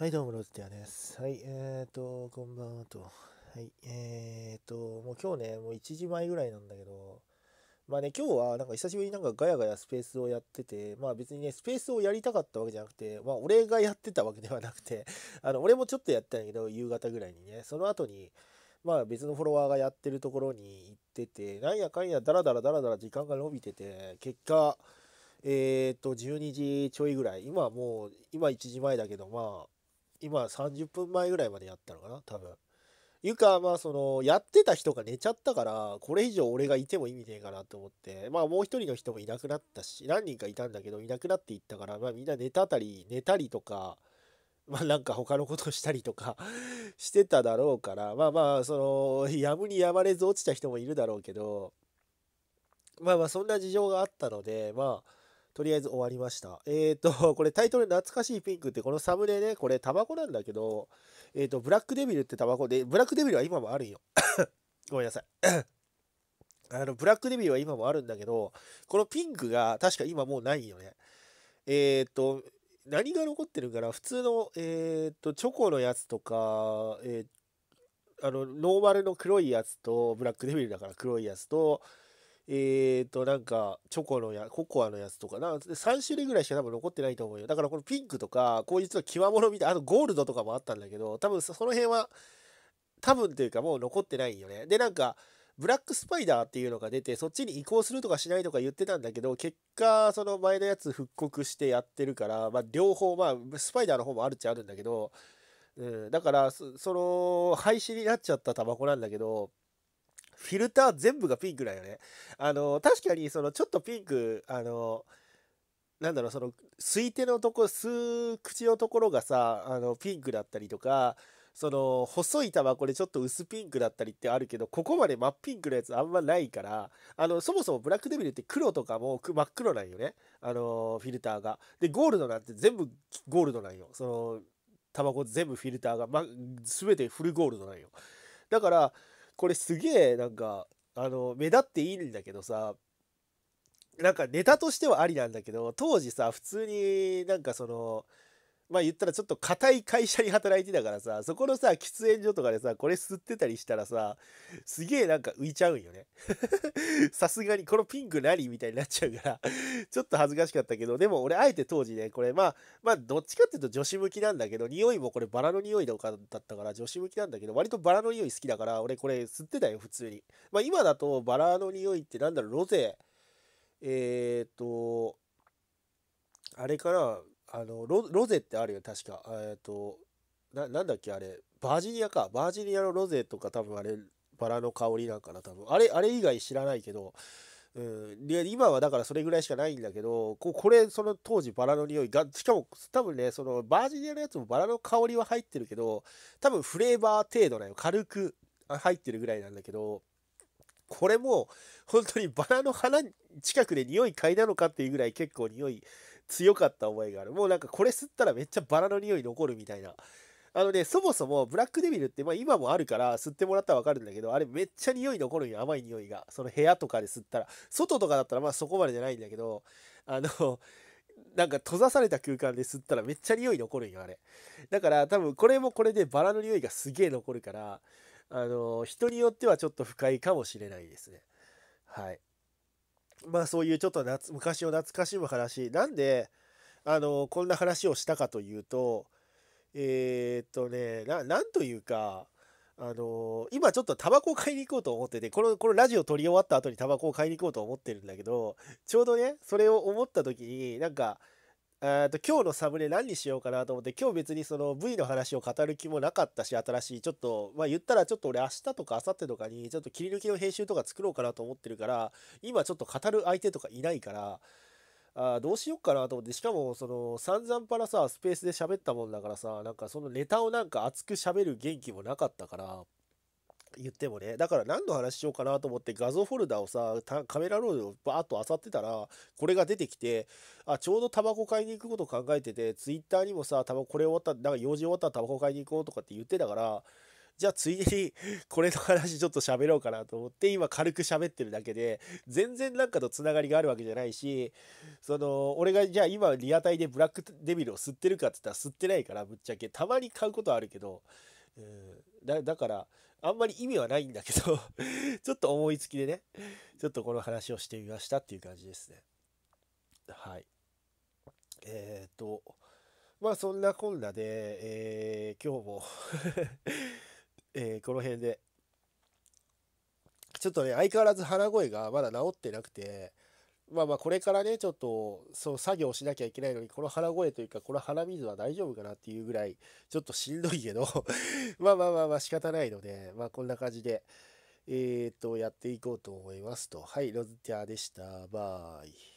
はい、どうも、ロズティアです。はい、えーと、こんばんはと。はい、えーと、もう今日ね、もう1時前ぐらいなんだけど、まあね、今日はなんか久しぶりになんかガヤガヤスペースをやってて、まあ別にね、スペースをやりたかったわけじゃなくて、まあ俺がやってたわけではなくて、あの、俺もちょっとやったんだけど、夕方ぐらいにね、その後に、まあ別のフォロワーがやってるところに行ってて、なんやかんやダラダラダラダラ時間が伸びてて、結果、えーと、12時ちょいぐらい、今はもう、今1時前だけど、まあ、今30分前ぐらいまでやったのかな多分。ゆか、まあその、やってた人が寝ちゃったから、これ以上俺がいても意味ねえかなと思って、まあもう一人の人もいなくなったし、何人かいたんだけど、いなくなっていったから、まあみんな寝たたり、寝たりとか、まあなんか他のことしたりとか してただろうから、まあまあ、その、やむにやまれず落ちた人もいるだろうけど、まあまあそんな事情があったので、まあ、とりあえず終わりました。えっ、ー、と、これタイトル懐かしいピンクってこのサムネね、これタバコなんだけど、えっ、ー、と、ブラックデビルってタバコで、ブラックデビルは今もあるんよ。ごめんなさい。あの、ブラックデビルは今もあるんだけど、このピンクが確か今もうないよね。えっ、ー、と、何が残ってるかな普通の、えっ、と、チョコのやつとか、えー、あの、ノーマルの黒いやつと、ブラックデビルだから黒いやつと、えーと、なんか、チョコのや、ココアのやつとかな、3種類ぐらいしか多分残ってないと思うよ。だからこのピンクとか、こういうちょっと際物みたいあとゴールドとかもあったんだけど、多分その辺は、多分というかもう残ってないよね。で、なんか、ブラックスパイダーっていうのが出て、そっちに移行するとかしないとか言ってたんだけど、結果、その前のやつ復刻してやってるから、まあ、両方、まあ、スパイダーの方もあるっちゃあるんだけど、うん、だからそ、その、廃止になっちゃったタバコなんだけど、フィルター全部がピンクだよね。あの、確かにそのちょっとピンク、あの、なんだろう、その、吸い手のとこ、吸う口のところがさ、あの、ピンクだったりとか、その、細い玉、これでちょっと薄ピンクだったりってあるけど、ここまで真っピンクのやつあんまないから、あの、そもそもブラックデビルって黒とかも真っ黒なんよね。あの、フィルターが。で、ゴールドなんて全部ゴールドなんよ。その、タバコ全部フィルターが、ま、全てフルゴールドなんよ。だから、これすげえなんかあの目立っていいんだけどさなんかネタとしてはありなんだけど当時さ普通になんかそのまあ言ったらちょっと硬い会社に働いてたからさ、そこのさ、喫煙所とかでさ、これ吸ってたりしたらさ、すげえなんか浮いちゃうんよね。さすがに、このピンク何みたいになっちゃうからちょっと恥ずかしかったけど、でも俺あえて当時ね、これまあ、まあどっちかっていうと女子向きなんだけど、匂いもこれバラの匂いだったから女子向きなんだけど、割とバラの匂い好きだから、俺これ吸ってたよ、普通に。まあ今だとバラの匂いってなんだろう、ロゼ、えー、っと、あれかな、あのロロゼってあるよ確かえっとななんだっけあれバージニアかバージニアのロゼとか多分あれバラの香りなんかな多分あれあれ以外知らないけど、うん、今はだからそれぐらいしかないんだけどここれその当時バラの匂いがしかも多分ねそのバージニアのやつもバラの香りは入ってるけど多分フレーバー程度なよ軽く入ってるぐらいなんだけどこれも本当にバラの花近くで匂い嗅いだのかっていうぐらい結構匂い強かった覚えがある。もうなんかこれ吸ったらめっちゃバラの匂い残るみたいな。あのね、そもそもブラックデビルって、まあ、今もあるから吸ってもらったらわかるんだけど、あれめっちゃ匂い残るんよ、甘い匂いが。その部屋とかで吸ったら。外とかだったらまあそこまでじゃないんだけど、あの、なんか閉ざされた空間で吸ったらめっちゃ匂い残るんよ、あれ。だから多分これもこれでバラの匂いがすげえ残るから、あの、人によってはちょっと不快かもしれないですね。はい。まあそういうちょっと昔を懐かしむ話なんであのこんな話をしたかというとえー、っとねななんというかあの今ちょっとタバコを買いに行こうと思っててこのこのラジオ撮り終わった後にタバコを買いに行こうと思ってるんだけどちょうどねそれを思った時になんかえと、今日のサムネ何にしようかなと思って、今日別にその V の話を語る気もなかったし、新しい、ちょっと、まあ言ったらちょっと俺明日とか明後日とかに、ちょっと切り抜きの編集とか作ろうかなと思ってるから、今ちょっと語る相手とかいないから、あどうしようかなと思って、しかもその散々パラさ、スペースで喋ったもんだからさ、なんかそのネタをなんか熱く喋る元気もなかったから、言ってもねだから何の話しようかなと思って画像フォルダをさカメラロールをバーッと漁ってたらこれが出てきてあちょうどタバコ買いに行くこと考えててツイッターにもさタバコこれ終わったなんか用事終わったらタバコ買いに行こうとかって言ってたからじゃあついでに これの話ちょっと喋ろうかなと思って今軽く喋ってるだけで全然なんかとつながりがあるわけじゃないしその俺がじゃあ今リアタイでブラックデビルを吸ってるかって言ったら吸ってないからぶっちゃけたまに買うことあるけどうんだからあんまり意味はないんだけど ちょっと思いつきでね、ちょっとこの話をしてみましたっていう感じですね。はい。えっ、ー、と、まあそんなこんなで、えー、今日も えこの辺で、ちょっとね、相変わらず鼻声がまだ治ってなくて、まあまあこれからねちょっとそう作業しなきゃいけないのにこの腹声というかこの鼻水は大丈夫かなっていうぐらいちょっとしんどいけど まあまあまあまあ仕方ないのでまあこんな感じでえっとやっていこうと思いますとはいロズティアでしたバイ